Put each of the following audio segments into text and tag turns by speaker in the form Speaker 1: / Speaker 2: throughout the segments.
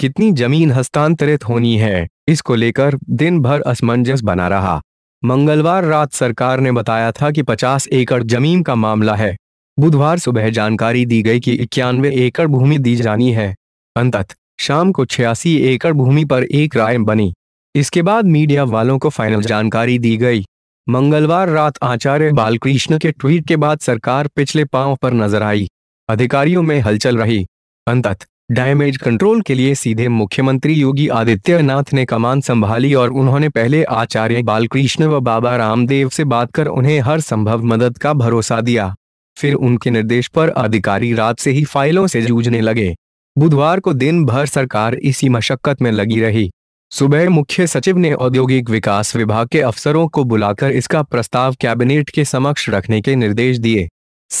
Speaker 1: कितनी जमीन हस्तांतरित होनी है इसको लेकर दिन भर असमंजस बना रहा मंगलवार रात सरकार ने बताया था कि 50 एकड़ जमीन का मामला है बुधवार सुबह जानकारी दी गई कि इक्यानवे एकड़ भूमि दी जानी है अंतत शाम को छियासी एकड़ भूमि पर एक राय बनी इसके बाद मीडिया वालों को फाइनल जानकारी दी गई मंगलवार रात आचार्य बालकृष्ण के ट्वीट के बाद सरकार पिछले पांव पर नजर आई अधिकारियों में हलचल रही अंतत डैमेज कंट्रोल के लिए सीधे मुख्यमंत्री योगी आदित्यनाथ ने कमान संभाली और उन्होंने पहले आचार्य बालकृष्ण व बाबा रामदेव से बात कर उन्हें हर संभव मदद का भरोसा दिया फिर उनके निर्देश पर अधिकारी रात से ही फाइलों से जूझने लगे बुधवार को दिन भर सरकार इसी मशक्कत में लगी रही सुबह मुख्य सचिव ने औद्योगिक विकास विभाग के अफसरों को बुलाकर इसका प्रस्ताव कैबिनेट के समक्ष रखने के निर्देश दिए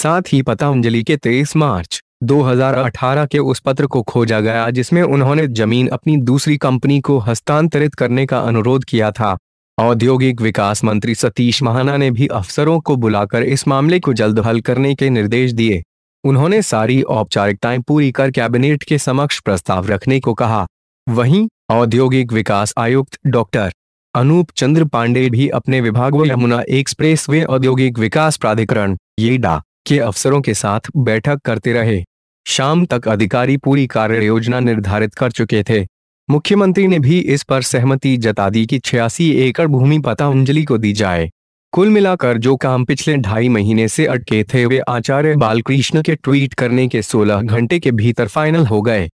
Speaker 1: साथ ही पतंजलि के 23 मार्च 2018 के उस पत्र को खोजा गया जिसमें उन्होंने जमीन अपनी दूसरी कंपनी को हस्तांतरित करने का अनुरोध किया था औद्योगिक विकास मंत्री सतीश महाना ने भी अफसरों को बुलाकर इस मामले को जल्द हल करने के निर्देश दिए उन्होंने सारी औपचारिकताएं पूरी कर कैबिनेट के समक्ष प्रस्ताव रखने को कहा वहीं औद्योगिक विकास आयुक्त डॉक्टर अनूप चंद्र पांडे भी अपने विभाग व यमुना एक्सप्रेस वे औद्योगिक विकास प्राधिकरण येडा के अफसरों के साथ बैठक करते रहे शाम तक अधिकारी पूरी कार्य योजना निर्धारित कर चुके थे मुख्यमंत्री ने भी इस पर सहमति जता दी कि छियासी एकड़ भूमि पतंजलि को दी जाए कुल मिलाकर जो काम पिछले ढाई महीने से अटके थे वे आचार्य बालकृष्ण के ट्वीट करने के 16 घंटे के भीतर फाइनल हो गए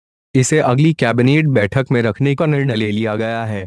Speaker 1: इसे अगली कैबिनेट बैठक में रखने का निर्णय ले लिया गया है